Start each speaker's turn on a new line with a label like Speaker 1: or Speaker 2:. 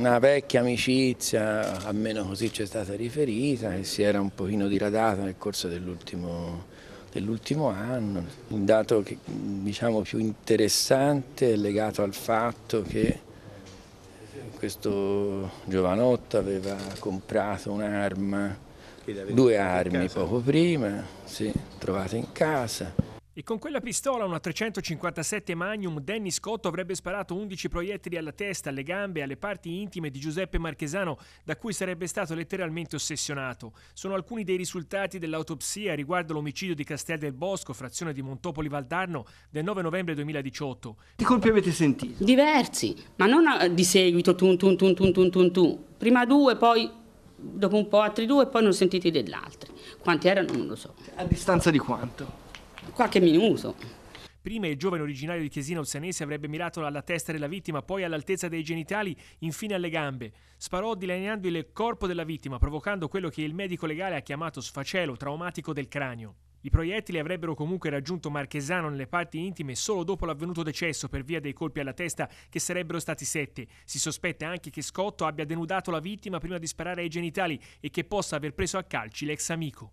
Speaker 1: una vecchia amicizia, almeno così ci è stata riferita, che si era un pochino diradata nel corso dell'ultimo dell anno. Un dato che, diciamo, più interessante è legato al fatto che questo giovanotto aveva comprato un'arma, due armi poco prima, sì, trovate in casa.
Speaker 2: E con quella pistola, una 357 Magnum, Danny Scotto avrebbe sparato 11 proiettili alla testa, alle gambe alle parti intime di Giuseppe Marchesano, da cui sarebbe stato letteralmente ossessionato. Sono alcuni dei risultati dell'autopsia riguardo l'omicidio di Castel del Bosco, frazione di Montopoli Valdarno, del 9 novembre 2018.
Speaker 3: Che colpi avete sentito? Diversi, ma non eh, di seguito, tun tun tun tun tun tun tun. Prima due, poi dopo un po' altri due e poi non sentiti dell'altro. Quanti erano non lo so. A
Speaker 1: distanza di quanto?
Speaker 3: qualche minuto.
Speaker 2: Prima il giovane originario di Chiesina Olsanese avrebbe mirato alla testa della vittima, poi all'altezza dei genitali, infine alle gambe. Sparò dilaniando il corpo della vittima, provocando quello che il medico legale ha chiamato sfacelo traumatico del cranio. I proiettili avrebbero comunque raggiunto Marchesano nelle parti intime solo dopo l'avvenuto decesso per via dei colpi alla testa che sarebbero stati sette. Si sospetta anche che Scotto abbia denudato la vittima prima di sparare ai genitali e che possa aver preso a calci l'ex amico.